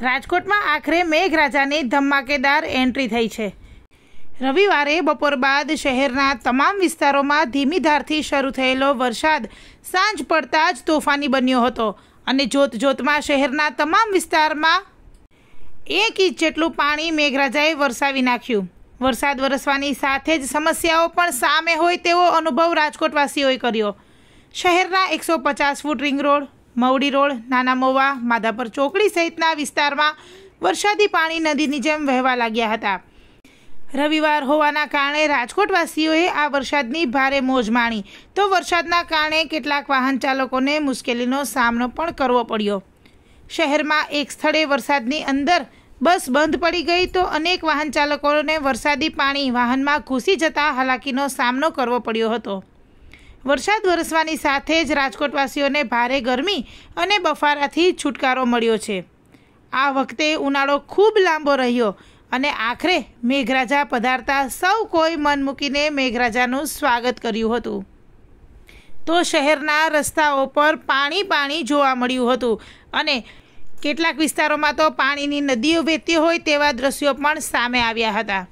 રાજકોટમાં આખરે મેઘરાજાની ધમાકેદાર એન્ટ્રી થઈ છે રવિવારે બપોર બાદ શહેરના તમામ વિસ્તારોમાં ધીમી ધારથી શરૂ થયેલો વરસાદ સાંજ પડતા જ તોફાની બન્યો હતો અને જોત જોતમાં શહેરના તમામ વિસ્તારમાં એક ઇંચ જેટલું પાણી મેઘરાજાએ વરસાવી નાખ્યું વરસાદ વરસવાની સાથે જ સમસ્યાઓ પણ સામે હોય તેવો અનુભવ રાજકોટવાસીઓએ કર્યો શહેરના એકસો પચાસ foot ring road Mavdi road Nana Mova Madhapar ચોકડી સહિતના વિસ્તારમાં વરસાદી પાણી નદીની જેમ વહેવા લાગ્યા હતા રવિવાર હોવાના કારણે રાજકોટવાસીઓએ આ વરસાદની ભારે મોજ માણી તો વરસાદના કારણે કેટલાક વાહન ચાલકોને મુશ્કેલીનો સામનો પણ કરવો પડ્યો શહેરમાં એક સ્થળે વરસાદની અંદર બસ બંધ પડી ગઈ તો અનેક વાહન ચાલકોને વરસાદી પાણી વાહનમાં ઘૂસી જતા હાલાકીનો સામનો કરવો પડ્યો હતો વરસાદ વરસવાની સાથે જ રાજકોટવાસીઓને ભારે ગરમી અને બફારાથી છુટકારો મળ્યો છે આ વખતે ઉનાળો ખૂબ લાંબો રહ્યો અને આખરે મેઘરાજા પધારતા સૌ કોઈ મન મૂકીને મેઘરાજાનું સ્વાગત કર્યું હતું તો શહેરના રસ્તાઓ પર પાણી પાણી જોવા મળ્યું હતું અને કેટલાક વિસ્તારોમાં તો પાણીની નદીઓ વહેતી હોય તેવા દ્રશ્યો પણ સામે આવ્યા હતા